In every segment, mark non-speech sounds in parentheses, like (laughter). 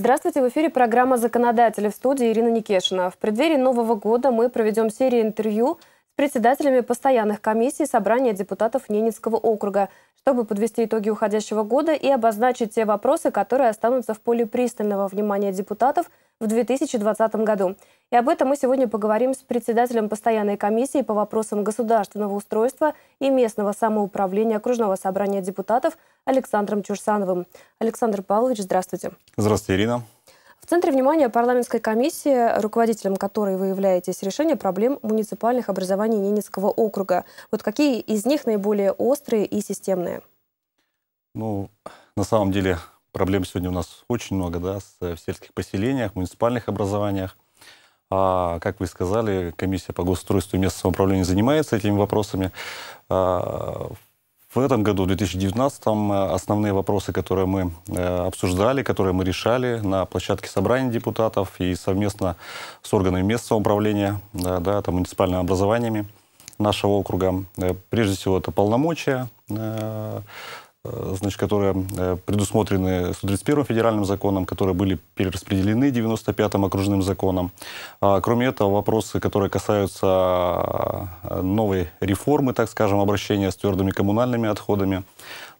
Здравствуйте, в эфире программа «Законодатели» в студии Ирина Никешина. В преддверии Нового года мы проведем серию интервью с председателями постоянных комиссий собрания депутатов Ненецкого округа, чтобы подвести итоги уходящего года и обозначить те вопросы, которые останутся в поле пристального внимания депутатов – в 2020 году. И об этом мы сегодня поговорим с председателем постоянной комиссии по вопросам государственного устройства и местного самоуправления окружного собрания депутатов Александром Чурсановым. Александр Павлович, здравствуйте. Здравствуйте, Ирина. В центре внимания парламентской комиссии, руководителем которой вы являетесь, решение проблем муниципальных образований Ненецкого округа. Вот какие из них наиболее острые и системные? Ну, на самом деле проблем сегодня у нас очень много, да, э, в сельских поселениях, муниципальных образованиях. А, как вы сказали, комиссия по госустройству и местного самоуправления занимается этими вопросами. А, в этом году, в 2019, э, основные вопросы, которые мы э, обсуждали, которые мы решали на площадке собрания депутатов и совместно с органами местного управления, да, да, там, муниципальными образованиями нашего округа. Прежде всего, это полномочия Э, значит, которые э, предусмотрены 131 федеральным законом, которые были перераспределены 95-м окружным законом. А, кроме этого, вопросы, которые касаются э, новой реформы, так скажем, обращения с твердыми коммунальными отходами.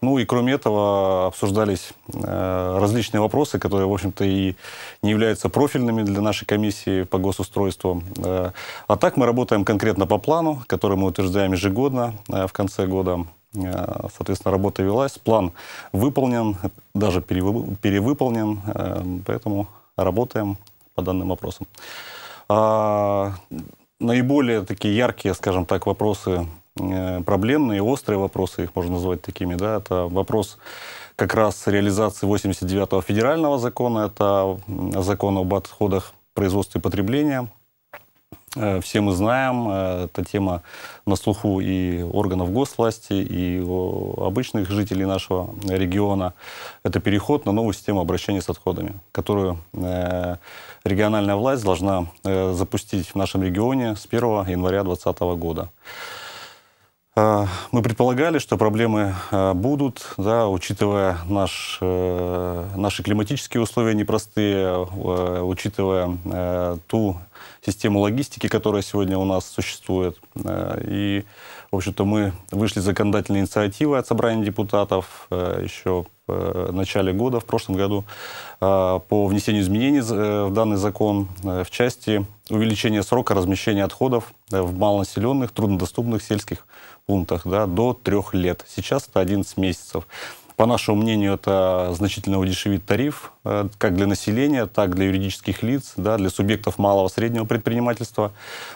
Ну и кроме этого обсуждались различные вопросы, которые, в общем-то, и не являются профильными для нашей комиссии по госустройству. А так мы работаем конкретно по плану, который мы утверждаем ежегодно в конце года. Э, соответственно, работа велась, план выполнен, даже перевыполнен, э, поэтому работаем по данным вопросам. А, наиболее такие яркие, скажем так, вопросы э, проблемные, острые вопросы, их можно назвать такими, да, это вопрос как раз реализации 89-го федерального закона, это закон об отходах производства и потребления – Э, все мы знаем, э, эта тема на слуху и органов госвласти, и обычных жителей нашего региона. Это переход на новую систему обращения с отходами, которую э, региональная власть должна запустить в нашем регионе с 1 января 2020 года. Мы предполагали, что проблемы будут, да, учитывая наш, наши климатические условия непростые, учитывая ту систему логистики, которая сегодня у нас существует. Э, и, в общем-то, мы вышли законодательные инициативы от собрания депутатов э, еще в э, начале года, в прошлом году, по внесению изменений в данный закон в части увеличения срока размещения отходов в малонаселенных, труднодоступных сельских пунктах да, до трех лет. Сейчас это 11 месяцев. По нашему мнению, это значительно удешевит тариф э, как для населения, так для юридических лиц, да, для субъектов малого и среднего предпринимательства.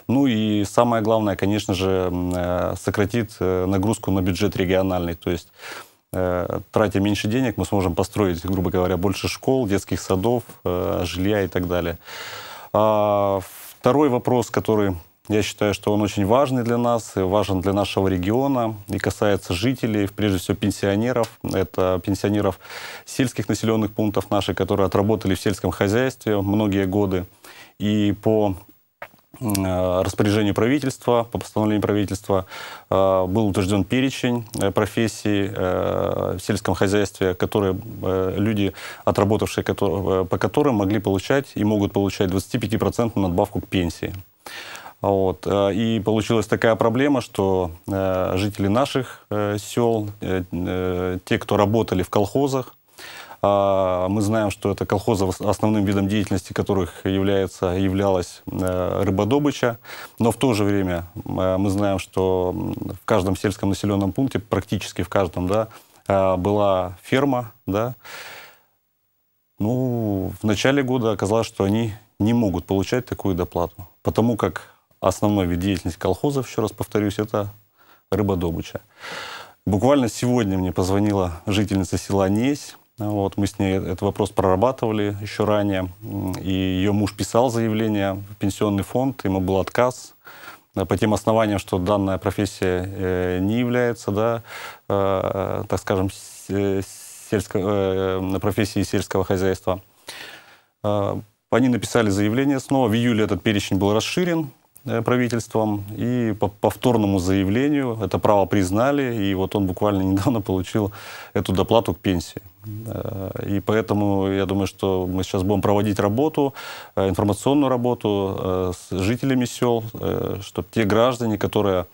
Ну и самое главное, конечно же, э, сократит э, нагрузку на бюджет региональный. То есть тратя меньше денег, мы сможем построить, грубо говоря, больше школ, детских садов, жилья и так далее. А, второй вопрос, который я считаю, что он очень важный для нас, важен для нашего региона и касается жителей, прежде всего пенсионеров. Это пенсионеров сельских населенных пунктов наших, которые отработали в сельском хозяйстве многие годы. И по э, распоряжению правительства, по постановлению правительства э, был утвержден перечень э, профессий в сельском хозяйстве, которые люди, отработавшие по которым могли получать и могут получать 25% надбавку к пенсии. А вот. Э, и получилась такая проблема, что э, жители наших э, сел, те, кто работали в колхозах, а, мы знаем, что это колхозы, основным видом деятельности которых является, являлась рыбодобыча. Но в то же время мы знаем, что в каждом сельском населенном пункте, практически в каждом, да, была ферма. Да. Ну, в начале года оказалось, что они не могут получать такую доплату, потому как основной вид деятельности колхозов, еще раз повторюсь, это рыбодобыча. Буквально сегодня мне позвонила жительница села Несь. Вот, мы с ней этот вопрос прорабатывали еще ранее. И ее муж писал заявление в пенсионный фонд, ему был отказ э, по тем основаниям, что данная профессия э, не является, да, э, э так скажем, сельско, э, профессией сельского хозяйства. Они написали заявление снова. В июле этот перечень был расширен. Э, правительством, и по повторному заявлению это право признали, и вот он буквально (laughs) недавно получил эту доплату к пенсии. Э, и поэтому я думаю, что мы сейчас будем проводить работу, э, информационную работу с жителями сел, чтобы те граждане, которые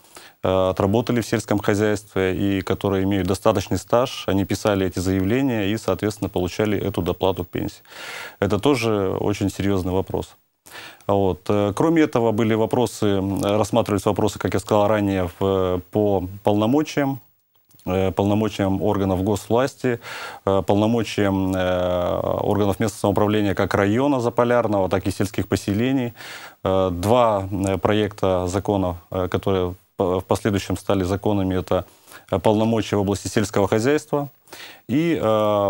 отработали в сельском хозяйстве и которые имеют достаточный стаж, они писали эти заявления и, соответственно, получали эту доплату к пенсии. Это тоже очень серьезный вопрос. Вот. Э, кроме этого, были вопросы, рассматривались вопросы, как я сказал ранее, по полномочиям э, полномочиям органов госвласти, э, полномочиям органов местного самоуправления как района Заполярного, так и сельских поселений. Два проекта законов, которые в последующем стали законами, это полномочия в области сельского хозяйства и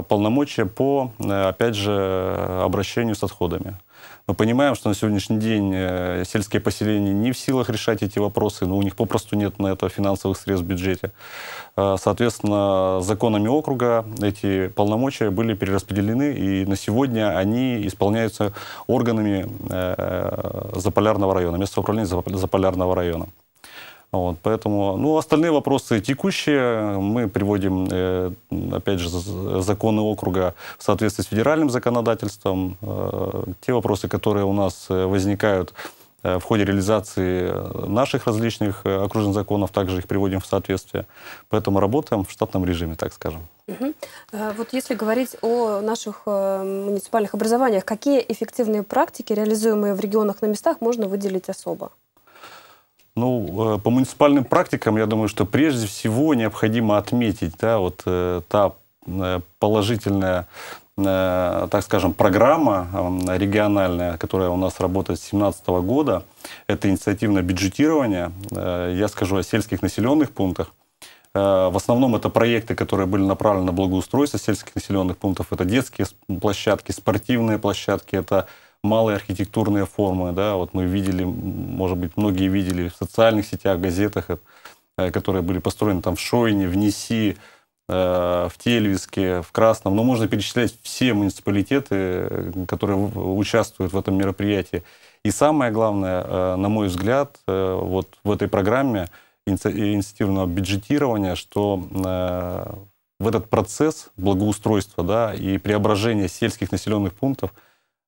полномочия по, опять же, обращению с отходами. Мы понимаем, что на сегодняшний день э, сельские поселения не в силах решать эти вопросы, но у них попросту нет на это финансовых средств в бюджете. Э, соответственно, законами округа эти полномочия были перераспределены, и на сегодня они исполняются органами э, Заполярного района, местного управления Заполярного района. Вот, поэтому, ну, остальные вопросы текущие. Мы приводим, э, опять же, законы округа в соответствии с федеральным законодательством. Э, те вопросы, которые у нас э, возникают в ходе реализации наших различных окружных законов, также их приводим в соответствие. Поэтому работаем в штатном режиме, так скажем. Угу. Вот если говорить о наших муниципальных образованиях, какие эффективные практики, реализуемые в регионах на местах, можно выделить особо? Ну, э, по муниципальным практикам, я думаю, что прежде всего необходимо отметить, да, вот э, та э, положительная, так скажем, программа эм, региональная, которая у нас работает с 2017 года, это инициативное бюджетирование, я скажу о сельских населенных пунктах, в основном это проекты, которые были направлены на благоустройство сельских населенных пунктов. Это детские площадки, спортивные площадки, это малые архитектурные формы, да, вот мы видели, может быть, многие видели в социальных сетях, газетах, э, э, которые были построены там в Шойне, в Неси, э, в Тельвиске, в Красном, но ну, можно перечислять все муниципалитеты, которые участвуют в этом мероприятии. И самое главное, на мой взгляд, вот в этой программе инициативного бюджетирования, что в этот процесс благоустройства да, и преображения сельских населенных пунктов –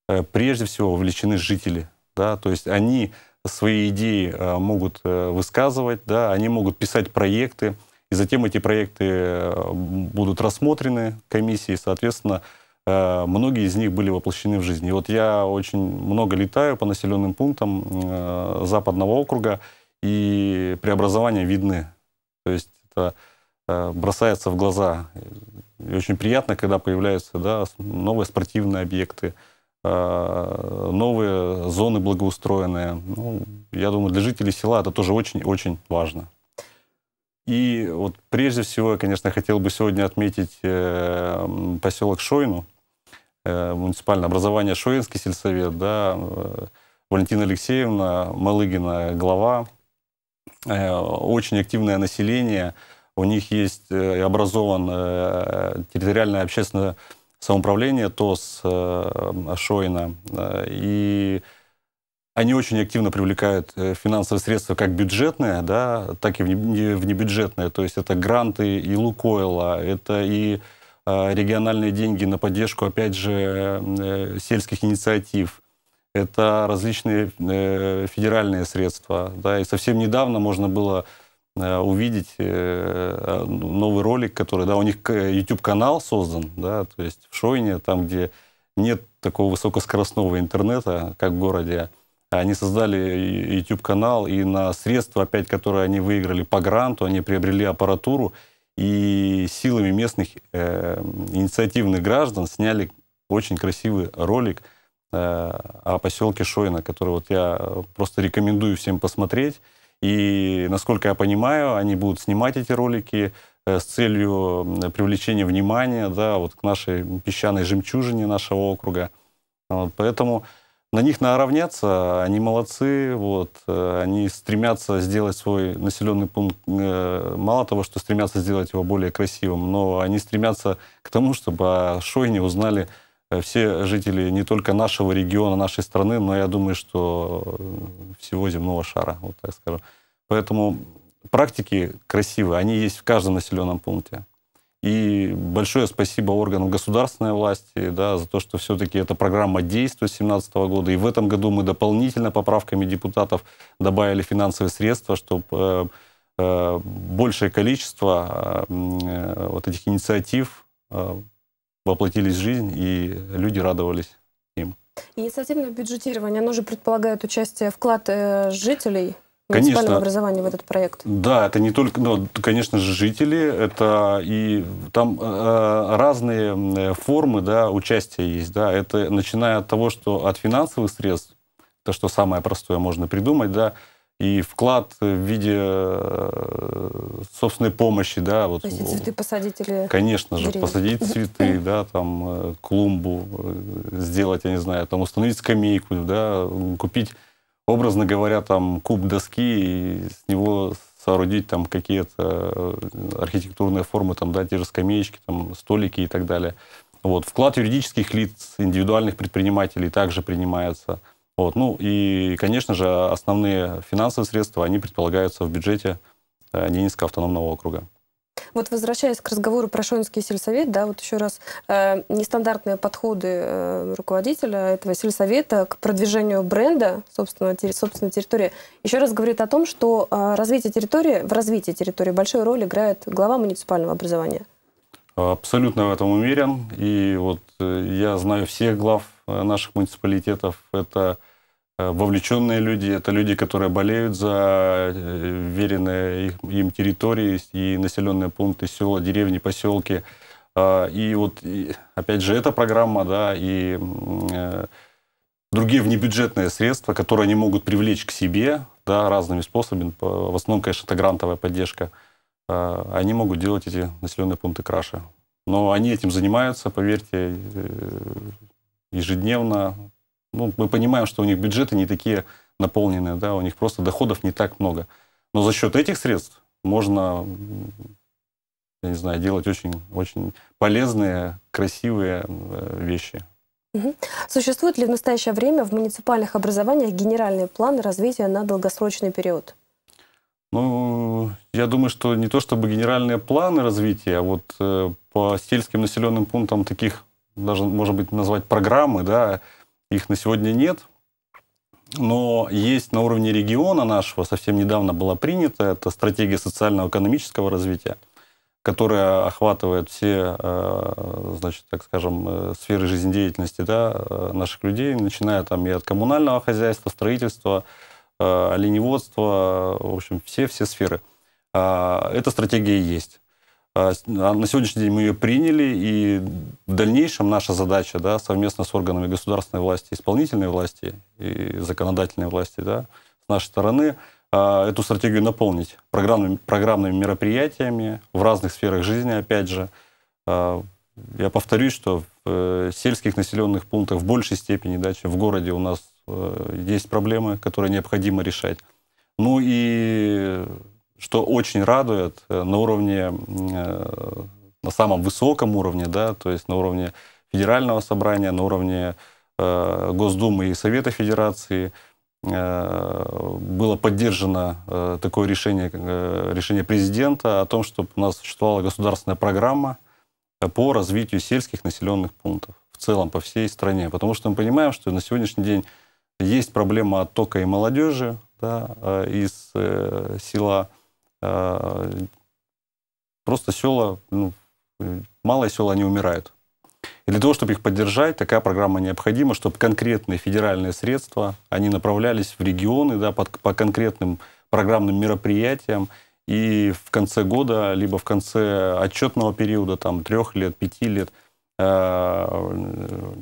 Э, прежде всего вовлечены жители, да, то есть они свои идеи э, могут э, высказывать, да, они могут писать проекты, и затем эти проекты будут рассмотрены комиссией, соответственно, многие из них были воплощены в жизнь. И вот я очень много летаю по населенным пунктам западного округа, и преобразования видны. То есть это бросается в глаза. И очень приятно, когда появляются да, новые спортивные объекты, Э, новые зоны благоустроенные. Ну, я думаю, для жителей села это тоже очень-очень важно. И вот прежде всего, я, конечно, хотел бы сегодня отметить э, поселок Шойну, э, муниципальное образование Шоинский сельсовет, да, э, Валентина Алексеевна Малыгина, глава, э, очень активное население, у них есть э, образован э, территориальное общественное самоуправления ТОС э, Шойна. Э, и они очень активно привлекают э, финансовые средства как бюджетные, да, так и внебюджетные. То есть это гранты и Лукойла, это и э, региональные деньги на поддержку, опять же, сельских инициатив. Это различные федеральные средства. Да, и совсем недавно можно было Э, увидеть э, новый ролик, который, да, у них э, YouTube-канал создан, да, то есть в Шойне, там, где нет такого высокоскоростного интернета, как в городе, они создали YouTube-канал, и на средства, опять, которые они выиграли по гранту, они приобрели аппаратуру, и силами местных э, инициативных граждан сняли очень красивый ролик э, о поселке Шойна, который вот я просто рекомендую всем посмотреть. И, насколько я понимаю, они будут снимать эти ролики э, с целью привлечения внимания да, вот к нашей песчаной жемчужине нашего округа. Вот, поэтому на них наравняться они молодцы, вот, э, они стремятся сделать свой населенный пункт, э, мало того, что стремятся сделать его более красивым, но они стремятся к тому, чтобы о Шойне узнали Э, все жители не только нашего региона, нашей страны, но я думаю, что э, всего земного шара, вот так скажу. Поэтому практики красивые, они есть в каждом населенном пункте. И большое спасибо органам государственной власти да, за то, что все-таки эта программа действует с 2017 года. И в этом году мы дополнительно поправками депутатов добавили финансовые средства, чтобы э, э, большее количество э, э вот этих инициатив воплотились в жизнь, и люди радовались им. Инициативное бюджетирование, оно же предполагает участие, вклад э, жителей муниципального образования в этот проект. Да, это не только, ну, конечно же, жители, это и там э, э разные э, формы да, участия есть. Да, это начиная от того, что от финансовых средств, то, что самое простое можно придумать, да, и вклад в виде э, собственной помощи, да, вот. Если цветы посадить или конечно же деревья. посадить цветы, (coughs) да, там э, клумбу э, сделать, я не знаю, там установить скамейку, да, купить образно говоря, там куб доски и с него соорудить там какие-то архитектурные формы, там, да, те же скамеечки, там, столики и так далее. Вот. Вклад юридических лиц, индивидуальных предпринимателей также принимается – вот, ну и, конечно же, основные финансовые средства, они предполагаются в бюджете э, Ненецкого автономного округа. Вот возвращаясь к разговору про Шонский сельсовет, да, вот еще раз, э, нестандартные подходы э, руководителя этого сельсовета к продвижению бренда собственно, терри, собственной территории, еще раз говорит о том, что э, развитие территории, в развитии территории большую роль играет глава муниципального образования. Абсолютно в этом уверен. И вот э, я знаю всех глав Э, наших муниципалитетов, это э, вовлеченные люди, это люди, которые болеют за э, веренные им территории и населенные пункты, села, деревни, поселки. А, и вот, опять же, эта программа, да, и другие внебюджетные средства, которые они могут привлечь к себе, да, разными способами, в основном, конечно, это грантовая поддержка, а, они могут делать эти населенные пункты краше. Но они этим занимаются, поверьте, ежедневно. Ну, мы понимаем, что у них бюджеты не такие наполненные, да, у них просто доходов не так много. Но за счет этих средств можно, я не знаю, делать очень, очень полезные, красивые э, вещи. Угу. Существует ли в настоящее время в муниципальных образованиях генеральный план развития на долгосрочный период? Ну, я думаю, что не то чтобы генеральные планы развития, а вот э, по сельским населенным пунктам таких даже, может быть, назвать программы, да, их на сегодня нет, но есть на уровне региона нашего, совсем недавно была принята, это стратегия социально-экономического развития, которая охватывает все, э, значит, так скажем, э, сферы жизнедеятельности да, э, наших людей, начиная там и от коммунального хозяйства, строительства, оленеводства, в общем, все-все сферы. А, эта стратегия есть. А, а на сегодняшний день мы ее приняли, и в дальнейшем наша задача да, совместно с органами государственной власти, исполнительной власти и законодательной власти да, с нашей стороны а, эту стратегию наполнить программными, программными мероприятиями в разных сферах жизни, опять же. Я повторюсь, что в э, сельских населенных пунктах в большей степени, да, чем в городе у нас э, есть проблемы, которые необходимо решать. Ну и что очень радует э, на уровне, э, на самом высоком уровне, да, то есть на уровне федерального собрания, на уровне э, Госдумы и Совета Федерации было поддержано такое решение, решение президента о том, чтобы у нас существовала государственная программа по развитию сельских населенных пунктов в целом по всей стране. Потому что мы понимаем, что на сегодняшний день есть проблема оттока и молодежи да, из села а, просто села, ну, э, малые села, они умирают. И для того, чтобы их поддержать, такая программа необходима, чтобы конкретные федеральные средства, они направлялись в регионы да, под, по конкретным программным мероприятиям, и в конце года, либо в конце отчетного периода, там, трех лет, пяти лет, а, э,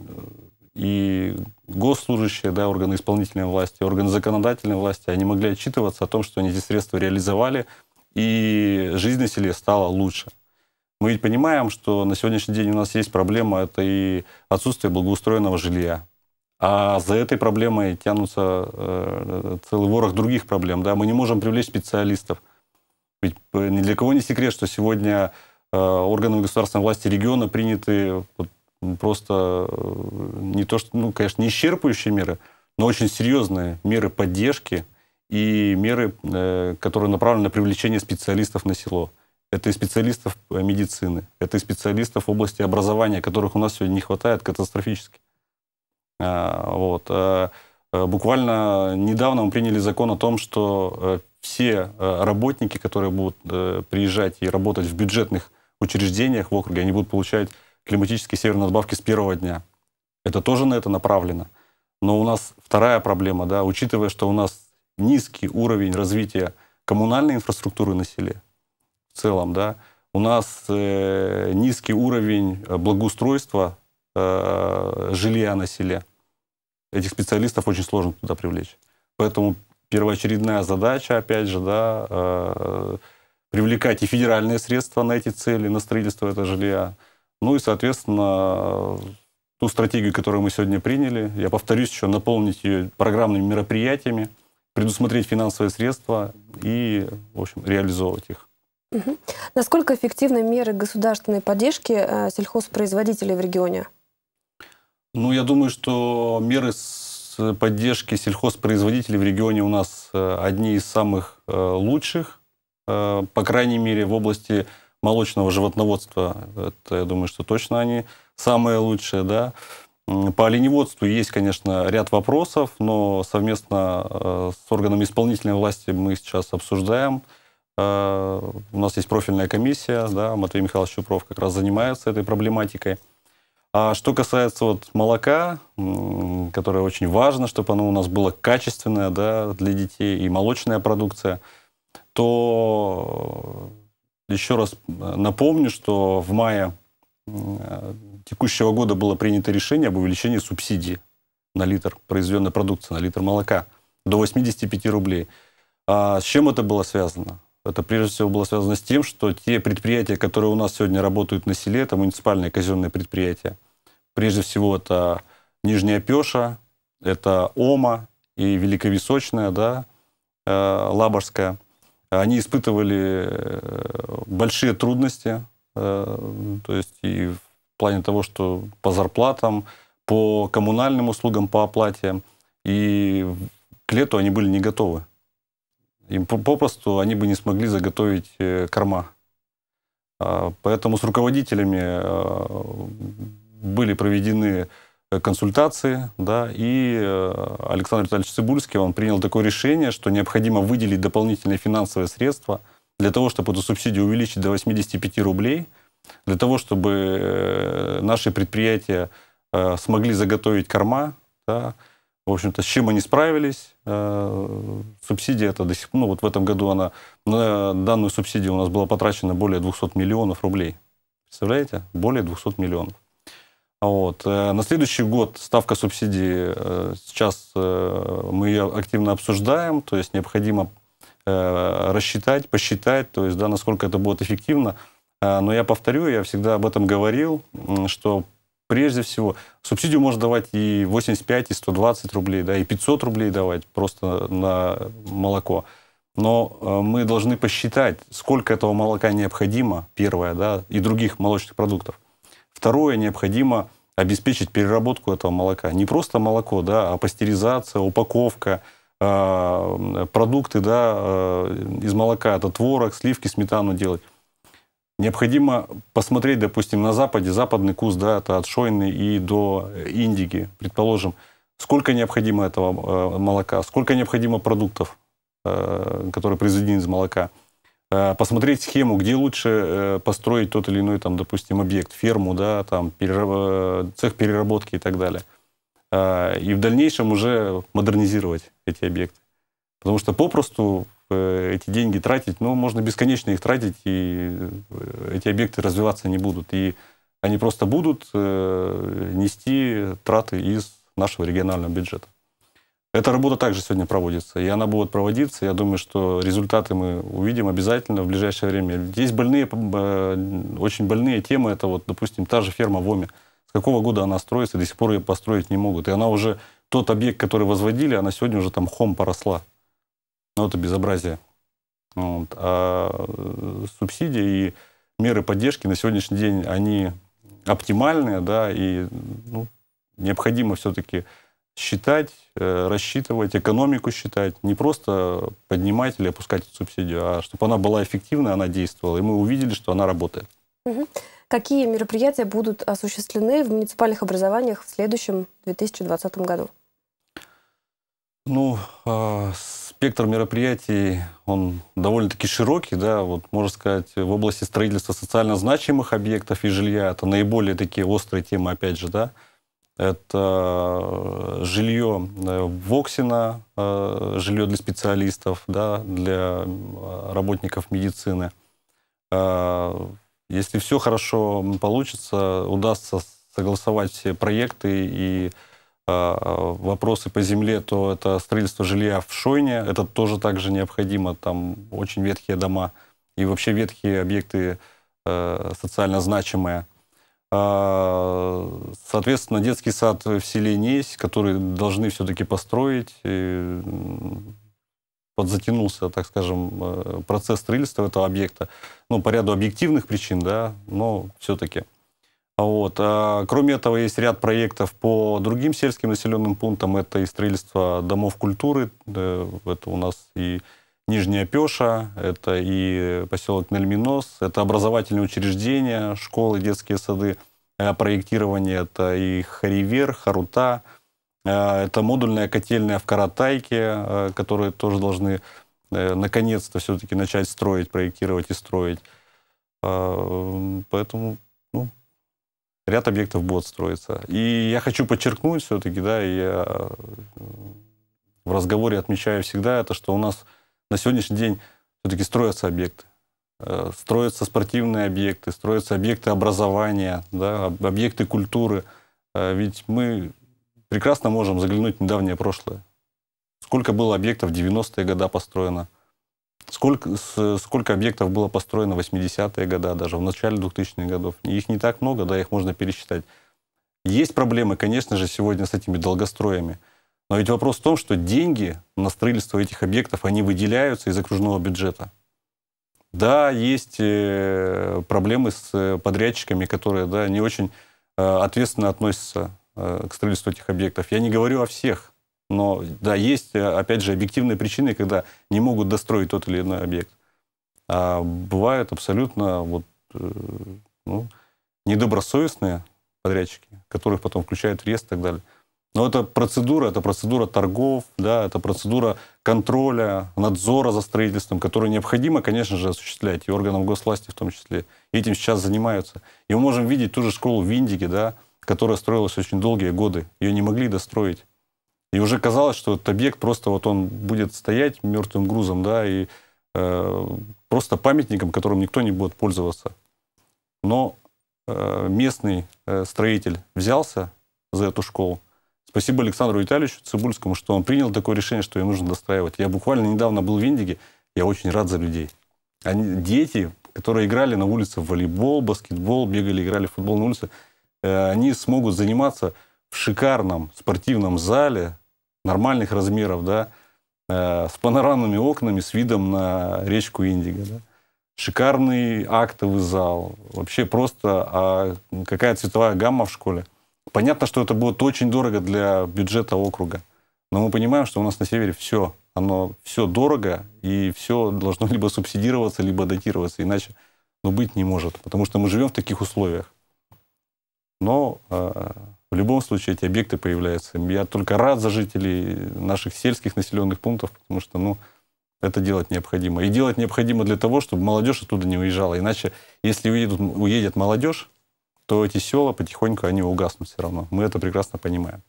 и госслужащие, да, органы исполнительной власти, органы законодательной власти, они могли отчитываться о том, что они эти средства реализовали, и жизнь на селе стала лучше. Мы ведь понимаем, что на сегодняшний день у нас есть проблема, это и отсутствие благоустроенного жилья. А за этой проблемой тянутся э, целый ворох других проблем. Да? Мы не можем привлечь специалистов. Ведь э, ни для кого не секрет, что сегодня э, органами государственной власти региона приняты вот, просто э, не то, что, ну, конечно, не исчерпывающие меры, но очень серьезные меры поддержки и меры, э, которые направлены на привлечение специалистов на село. Это и специалистов э, медицины, это и специалистов в области образования, которых у нас сегодня не хватает катастрофически. А, вот. Э, буквально недавно мы приняли закон о том, что все работники, которые будут приезжать и работать в бюджетных учреждениях в округе, они будут получать климатические северные надбавки с первого дня. Это тоже на это направлено. Но у нас вторая проблема, да, учитывая, что у нас низкий уровень развития коммунальной инфраструктуры на селе в целом, да, у нас э, низкий уровень э, благоустройства э, жилья на селе. Этих специалистов очень сложно туда привлечь. Поэтому первоочередная задача, опять же, да, э, привлекать и федеральные средства на эти цели, на строительство этого жилья. Ну и, соответственно, ту стратегию, которую мы сегодня приняли, я повторюсь еще, наполнить ее программными мероприятиями, предусмотреть финансовые средства и, в общем, реализовывать их. Угу. Насколько эффективны меры государственной поддержки э, сельхозпроизводителей в регионе? Ну, я думаю, что меры э, поддержки сельхозпроизводителей в регионе у нас э, одни из самых лучших, по крайней мере, в области молочного животноводства. Это, я думаю, что точно они самые лучшие, да. По оленеводству есть, конечно, ряд вопросов, но совместно э, с органами исполнительной власти мы сейчас обсуждаем. Э, у нас есть профильная комиссия, да, Матвей Михайлович Чупров как раз занимается этой проблематикой. А что касается вот молока, которое очень важно, чтобы оно у нас было качественное да, для детей, и молочная продукция, то э, еще раз напомню, что в мае текущего года было принято решение об увеличении субсидии на литр произведенной продукции, на литр молока до 85 рублей. А с чем это было связано? Это прежде всего было связано с тем, что те предприятия, которые у нас сегодня работают на селе, это муниципальные казенные предприятия. Прежде всего это Нижняя Пеша, это Ома и Великовесочная, да, э, Лаборская. Они испытывали э, большие трудности, э, то есть и в плане того, что по зарплатам, по коммунальным услугам, по оплате. И к лету они были не готовы. Им попросту они бы не смогли заготовить э, корма. А, поэтому с руководителями э, были проведены э, консультации, да, и Александр Витальевич Цибульский, он принял такое решение, что необходимо выделить дополнительные финансовые средства для того, чтобы эту субсидию увеличить до 85 рублей – для того, чтобы э, наши предприятия э, смогли заготовить корма, да, в общем-то, с чем они справились. Э, субсидия это до сих пор. ну вот в этом году она, на данную субсидию у нас было потрачено более 200 миллионов рублей. Представляете? Более 200 миллионов. Вот. На следующий год ставка субсидии, сейчас мы ее активно обсуждаем, то есть необходимо рассчитать, посчитать, то есть, да, насколько это будет эффективно. А, но я повторю, я всегда об этом говорил, что прежде всего субсидию можно давать и 85, и 120 рублей, да, и 500 рублей давать просто на молоко. Но э, мы должны посчитать, сколько этого молока необходимо, первое, да, и других молочных продуктов. Второе, необходимо обеспечить переработку этого молока. Не просто молоко, да, а пастеризация, упаковка, а, продукты да, э, из молока, это творог, сливки, сметану делать. Необходимо посмотреть, допустим, на Западе, западный курс, да, это от шойны и до э, индиги, предположим, сколько необходимо этого э, молока, сколько необходимо продуктов, э, которые произведены из молока. Посмотреть схему, где лучше построить тот или иной, там, допустим, объект, ферму, да, там, перераб... цех переработки и так далее. И в дальнейшем уже модернизировать эти объекты. Потому что попросту Э, эти деньги тратить, но можно бесконечно их тратить, и э, эти объекты развиваться не будут. И они просто будут э, нести траты из нашего регионального бюджета. Эта работа также сегодня проводится, и она будет проводиться. Я думаю, что результаты мы увидим обязательно в ближайшее время. Есть больные, очень больные темы. Это вот, допустим, та же ферма в Оме. С какого года она строится, до сих пор ее построить не могут. И она уже, тот объект, который возводили, она сегодня уже там хом поросла. Ну, это безобразие. Ну, вот. А э, субсидии и меры поддержки на сегодняшний день, они оптимальные, да, и ну, необходимо все-таки считать, э, рассчитывать, экономику считать, не просто поднимать или опускать эту субсидию, а чтобы она была эффективна, она действовала. И мы увидели, что она работает. Угу. Какие мероприятия будут осуществлены в муниципальных образованиях в следующем 2020 году? Ну, с а, спектр мероприятий, он довольно-таки широкий, да, вот можно сказать, в области строительства социально значимых объектов и жилья, это наиболее такие острые темы, опять же, да, это э, жилье э, Воксина, э, жилье для специалистов, да, для работников медицины. Если все хорошо получится, удастся согласовать все проекты и Э, вопросы по земле, то это строительство жилья в Шойне, это тоже также необходимо, там очень ветхие дома и вообще ветхие объекты э, социально значимые. Э, соответственно, детский сад в селе не есть, который должны все-таки построить. подзатянулся, так скажем, процесс строительства этого объекта. Ну, по ряду объективных причин, да, но все-таки. Вот. А, кроме этого, есть ряд проектов по другим сельским населенным пунктам. Это и строительство домов культуры. Это у нас и Нижняя Пеша, это и поселок Нельминос, это образовательные учреждения, школы, детские сады, э, проектирование, это и Харивер, Харута, э, это модульная котельная в Каратайке, э, которые тоже должны наконец-то все-таки начать строить, проектировать и строить. А, поэтому ряд объектов будет строиться. И я хочу подчеркнуть все-таки, да, я э, в разговоре отмечаю всегда это, что у нас на сегодняшний день все-таки строятся объекты. Э, строятся спортивные объекты, строятся объекты образования, да, объекты культуры. Э, ведь мы прекрасно можем заглянуть в недавнее прошлое. Сколько было объектов в 90-е годы построено – Сколько, сколько объектов было построено в 80-е годы, даже в начале 2000-х годов. Их не так много, да, их можно пересчитать. Есть проблемы, конечно же, сегодня с этими долгостроями. Но ведь вопрос в том, что деньги на строительство этих объектов, они выделяются из окружного бюджета. Да, есть э, проблемы с э, подрядчиками, которые да, не очень э, ответственно относятся к строительству этих объектов. Я не говорю о всех. Но да, есть, э, опять же, объективные причины, когда не могут достроить тот или иной объект. А бывают абсолютно вот, э, ну, недобросовестные подрядчики, которых потом включают в реестр и так далее. Но это процедура, это процедура торгов, да, это процедура контроля, надзора за строительством, которую необходимо, конечно же, осуществлять, и органам госвласти в том числе. И этим сейчас занимаются. И мы можем видеть ту же школу в Индике, да, которая строилась очень долгие годы. Ее не могли достроить. И уже казалось, что этот объект просто вот он будет стоять мертвым грузом, да, и э, просто памятником, которым никто не будет пользоваться. Но э, местный э, строитель взялся за эту школу. Спасибо Александру Витальевичу Цибульскому, что он принял такое решение, что ее нужно достраивать. Я буквально недавно был в Индиге, я очень рад за людей. Они, дети, которые играли на улице в волейбол, баскетбол, бегали, играли в футбол на улице, э, они смогут заниматься в шикарном спортивном зале нормальных размеров, да, э, с панорамными окнами, с видом на речку Индиго. Да. Шикарный актовый зал. Вообще просто а какая цветовая гамма в школе. Понятно, что это будет очень дорого для бюджета округа. Но мы понимаем, что у нас на севере все, оно все дорого, и все должно либо субсидироваться, либо датироваться, иначе ну, быть не может, потому что мы живем в таких условиях. Но э, в любом случае эти объекты появляются. Я только рад за жителей наших сельских населенных пунктов, потому что, ну, это делать необходимо. И делать необходимо для того, чтобы молодежь оттуда не уезжала. Иначе, если уедут, уедет молодежь, то эти села потихоньку, они угаснут все равно. Мы это прекрасно понимаем.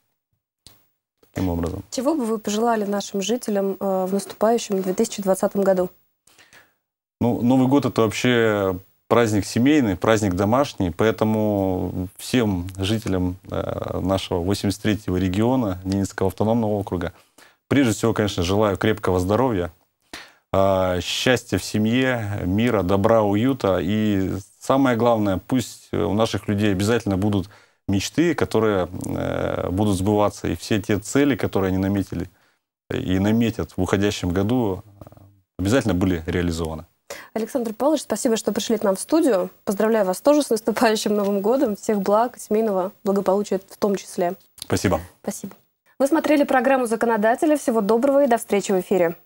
Таким образом. Чего бы вы пожелали нашим жителям э, в наступающем 2020 году? Ну, Новый год – это вообще праздник семейный, праздник домашний, поэтому всем жителям э, нашего 83-го региона Ненецкого автономного округа прежде всего, конечно, желаю крепкого здоровья, э, счастья в семье, мира, добра, уюта. И самое главное, пусть у наших людей обязательно будут мечты, которые э, будут сбываться, и все те цели, которые они наметили и наметят в уходящем году, обязательно были реализованы. Александр Павлович, спасибо, что пришли к нам в студию. Поздравляю вас тоже с наступающим Новым годом. Всех благ, семейного благополучия в том числе. Спасибо. Спасибо. Вы смотрели программу «Законодателя». Всего доброго и до встречи в эфире.